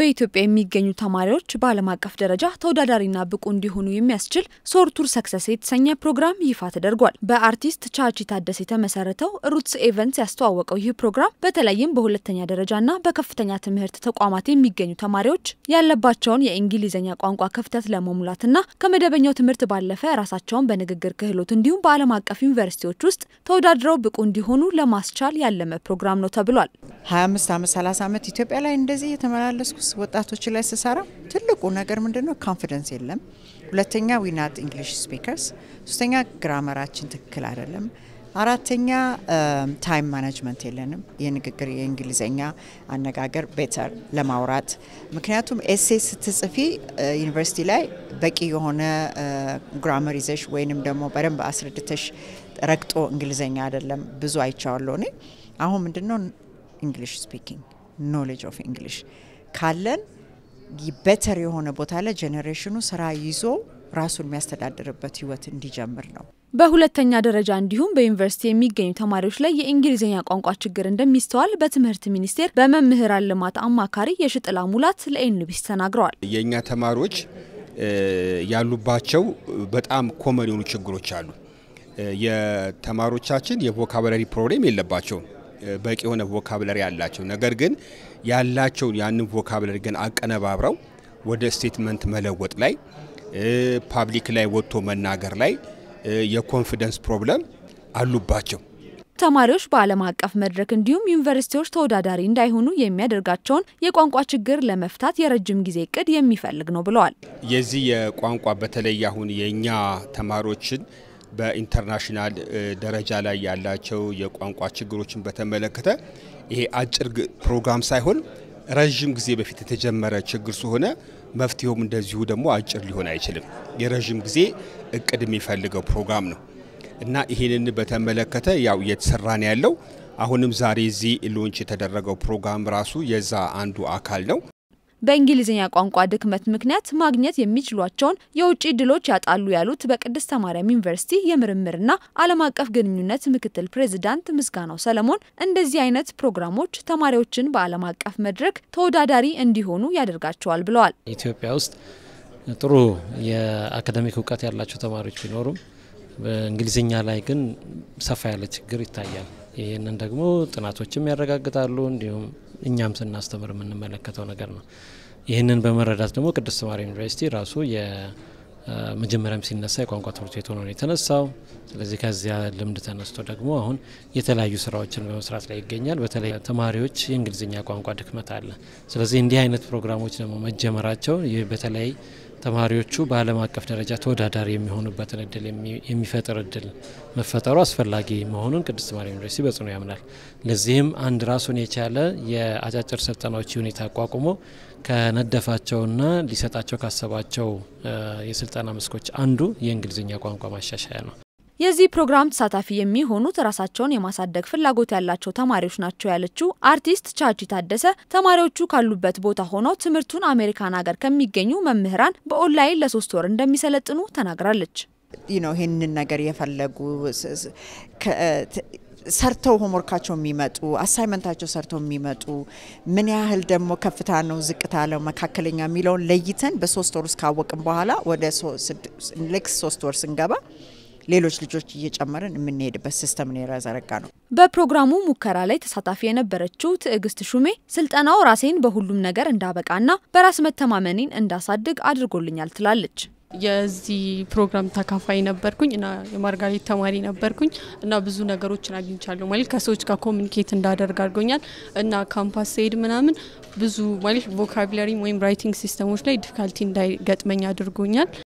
በኢትዮጵያ የሚገኙ ተማሪዎች በዓለም አቀፍ ደረጃ ተወዳዳሪና ብቁ እንዲሆኑ የሚያስችል ሶርቱር ሰክሰስ የተሰኘ ፕሮግራም ይፋ ተደርጓል። በአርቲስት ቻቺ ታደሰ የተመሰረተው ሩትስ ኤቨንትስ ያስተዋወቀው ይህ ፕሮግራም በተለይም በሁለተኛ ደረጃና በከፍተኛ ትምህርት ተቋማት የሚገኙ ተማሪዎች ያለባቸውን የእንግሊዝኛ ቋንቋ ክፍተት ለመሙላትና ከመደበኛው ትምህርት ባለፈ ራሳቸውን በንግግር ክህሎት እንዲሁም በዓለም አቀፍ ዩኒቨርሲቲዎች ውስጥ ተወዳድረው ብቁ እንዲሆኑ ለማስቻል ያለመ ፕሮግራም ነው ተብሏል። 25 ዓመት 30 ዓመት ኢትዮጵያ ላይ እንደዚህ የተመላለስኩ ወጣቶች ላይ ስሰራ ትልቁ ነገር ምንድን ነው? ኮንፊደንስ የለም። ሁለተኛ ዊናት ኢንግሊሽ ስፒከርስ፣ ሶስተኛ ግራመራችን ትክክል አይደለም፣ አራተኛ ታይም um, ማናጅመንት የለንም። የንግግር የእንግሊዝኛ አነጋገር ቤተር ለማውራት ምክንያቱም ኤሴ ስትጽፊ ዩኒቨርሲቲ uh, ላይ በቂ የሆነ ግራመር uh, ይዘሽ ወይንም ደግሞ በደንብ አስረድተሽ ረግጦ እንግሊዝኛ አይደለም ብዙ አይቻዋለሁ እኔ። አሁን ምንድን ነው እንግሊሽ ስፒኪንግ ኖሌጅ ኦፍ እንግሊሽ ካለን በተር የሆነ ቦታ ላይ ጄኔሬሽኑ ስራ ይዞ ራሱን የሚያስተዳድርበት ህይወት እንዲጀምር ነው። በሁለተኛ ደረጃ እንዲሁም በዩኒቨርሲቲ የሚገኙ ተማሪዎች ላይ የእንግሊዝኛ ቋንቋ ችግር እንደሚስተዋል በትምህርት ሚኒስቴር በመምህራን ልማት አማካሪ የሽጥላ ሙላት ለኤንቢሲ ተናግረዋል። የእኛ ተማሪዎች ያሉባቸው በጣም ኮመን የሆኑ ችግሮች አሉ። የተማሪዎቻችን የቮካቡላሪ ፕሮብሌም የለባቸውም። በቂ የሆነ ቮካብለሪ ያላቸው ነገር ግን ያላቸውን ያንን ቮካብለሪ ግን አቀነባብረው ወደ ስቴትመንት መለወጥ ላይ ፓብሊክ ላይ ወጥቶ መናገር ላይ የኮንፊደንስ ፕሮብለም አሉባቸው። ተማሪዎች በዓለም አቀፍ መድረክ እንዲሁም ዩኒቨርሲቲዎች ተወዳዳሪ እንዳይሆኑ የሚያደርጋቸውን የቋንቋ ችግር ለመፍታት የረጅም ጊዜ እቅድ የሚፈልግ ነው ብለዋል። የዚህ የቋንቋ በተለይ አሁን የእኛ ተማሪዎችን በኢንተርናሽናል ደረጃ ላይ ያላቸው የቋንቋ ችግሮችን በተመለከተ ይሄ አጭር ፕሮግራም ሳይሆን ረዥም ጊዜ በፊት የተጀመረ ችግር ስለሆነ መፍትሄውም እንደዚሁ ደግሞ አጭር ሊሆን አይችልም። የረዥም ጊዜ እቅድ የሚፈልገው ፕሮግራም ነው እና ይህንን በተመለከተ ያው እየተሰራ ነው ያለው። አሁንም ዛሬ እዚህ ሎንች የተደረገው ፕሮግራም ራሱ የዛ አንዱ አካል ነው። በእንግሊዝኛ ቋንቋ ድክመት ምክንያት ማግኘት የሚችሏቸውን የውጭ ድሎች ያጣሉ ያሉት በቅድስተ ማርያም ዩኒቨርሲቲ የምርምርና ዓለም አቀፍ ግንኙነት ምክትል ፕሬዚዳንት ምስጋናው ሰለሞን እንደዚህ አይነት ፕሮግራሞች ተማሪዎችን በዓለም አቀፍ መድረክ ተወዳዳሪ እንዲሆኑ ያደርጋቸዋል ብለዋል። ኢትዮጵያ ውስጥ ጥሩ የአካደሚክ እውቀት ያላቸው ተማሪዎች ቢኖሩም በእንግሊዝኛ ላይ ግን ሰፋ ያለ ችግር ይታያል። ይህንን ደግሞ ጥናቶችም ያረጋግጣሉ እንዲሁም እኛም ስናስተምር የምንመለከተው ነገር ነው። ይህንን በመረዳት ደግሞ ቅድስት ማርያም ዩኒቨርሲቲ ራሱ የመጀመሪያም ሲነሳ የቋንቋ ትምህርት ቤት ሆኖ ነው የተነሳው። ስለዚህ ከዚያ ልምድ ተነስቶ ደግሞ አሁን የተለያዩ ስራዎችን በመስራት ላይ ይገኛል። በተለይ ተማሪዎች የእንግሊዝኛ ቋንቋ ድክመት አለ። ስለዚህ እንዲህ አይነት ፕሮግራሞች ደግሞ መጀመራቸው ይህ በተለይ ተማሪዎቹ በዓለም አቀፍ ደረጃ ተወዳዳሪ የሚሆኑበትን እድል የሚፈጥር እድል መፈጠሩ አስፈላጊ መሆኑን ቅድስት ማርያም ዩኒቨርሲቲ በጽኑ ያምናል። ለዚህም አንድ ራሱን የቻለ የአጫጭር ስልጠናዎች ዩኒት አቋቁሞ ከነደፋቸውና ሊሰጣቸው ካሰባቸው የስልጠና መስኮች አንዱ የእንግሊዝኛ ቋንቋ ማሻሻያ ነው። የዚህ ፕሮግራም ተሳታፊ የሚሆኑት ራሳቸውን የማሳደግ ፍላጎት ያላቸው ተማሪዎች ናቸው ያለችው አርቲስት ቻቺ ታደሰ ተማሪዎቹ ካሉበት ቦታ ሆነው ትምህርቱን አሜሪካን ሀገር ከሚገኙ መምህራን በኦንላይን ለሶስት ወር እንደሚሰለጥኑ ተናግራለች። ነው ይህንን ነገር የፈለጉ ሰርተው ሆምወርካቸው የሚመጡ አሳይመንታቸው ሰርተው የሚመጡ ምን ያህል ደግሞ ከፍታ ነው ዝቅታ ለው መካከለኛ የሚለውን ለይተን በሶስት ወር ውስጥ ካወቅን በኋላ ወደ ልክ ሶስት ወር ስንገባ ሌሎች ልጆች እየጨመርን የምንሄድበት ሲስተም ነው የዘረጋ ነው። በፕሮግራሙ ሙከራ ላይ ተሳታፊ የነበረችው ትዕግስት ሹሜ ስልጠናው ራሴን በሁሉም ነገር እንዳበቃና በራስ መተማመኔን እንዳሳድግ አድርጎልኛል ትላለች። የዚህ ፕሮግራም ተካፋይ ነበርኩኝ እና የማርጋሬት ተማሪ ነበርኩኝ እና ብዙ ነገሮችን አግኝቻለሁ። ማለት ከሰዎች ጋር ኮሚኒኬት እንዳደርግ አድርጎኛል እና ካምፓስ ስሄድ ምናምን ብዙ ማለት ቮካቢላሪ ወይም ራይቲንግ ሲስተሞች ላይ ዲፊካልቲ እንዳይገጥመኝ አድርጎኛል።